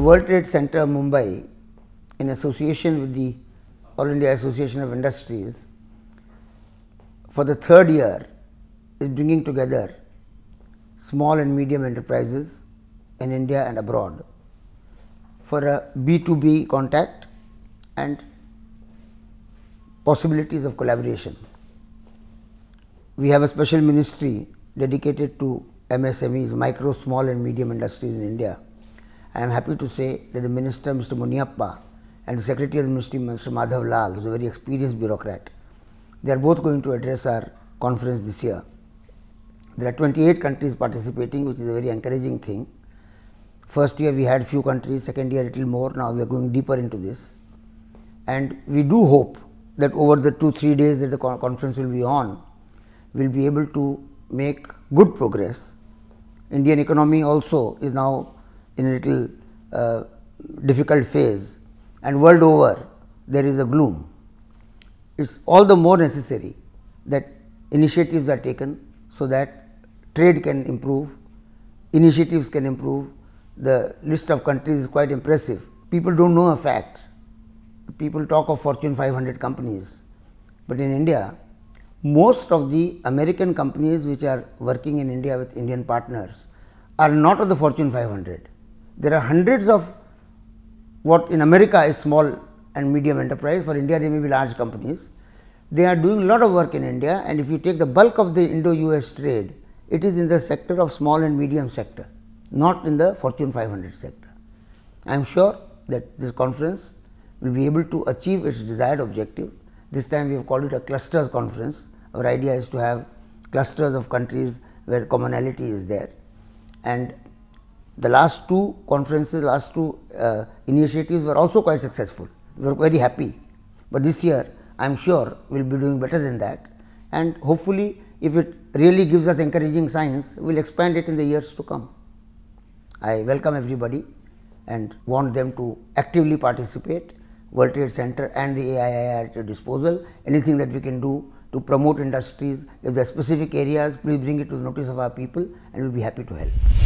the World Trade Center Mumbai in association with the All India Association of Industries for the third year is bringing together small and medium enterprises in India and abroad for a B2B contact and possibilities of collaboration. We have a special ministry dedicated to MSMEs, micro, small and medium industries in India I am happy to say that the Minister, Mr. Muniappa, and the Secretary of the Ministry, Mr. Madhav Lal, who is a very experienced bureaucrat, they are both going to address our conference this year. There are 28 countries participating, which is a very encouraging thing. First year we had few countries, second year a little more, now we are going deeper into this. And we do hope that over the two, three days that the conference will be on, we will be able to make good progress. Indian economy also is now in a little uh, difficult phase and world over there is a gloom. It is all the more necessary that initiatives are taken, so that trade can improve, initiatives can improve, the list of countries is quite impressive. People do not know a fact, people talk of fortune 500 companies, but in India most of the American companies which are working in India with Indian partners are not of the fortune 500. There are hundreds of what in America is small and medium enterprise, for India they may be large companies. They are doing a lot of work in India and if you take the bulk of the Indo-US trade, it is in the sector of small and medium sector, not in the Fortune 500 sector. I am sure that this conference will be able to achieve its desired objective. This time we have called it a clusters conference. Our idea is to have clusters of countries where commonality is there and the last two conferences, last two uh, initiatives were also quite successful. We were very happy. But this year, I am sure we will be doing better than that. And hopefully, if it really gives us encouraging signs, we will expand it in the years to come. I welcome everybody and want them to actively participate. World Trade Center and the AII at your disposal. Anything that we can do to promote industries, if there are specific areas, please bring it to the notice of our people and we will be happy to help.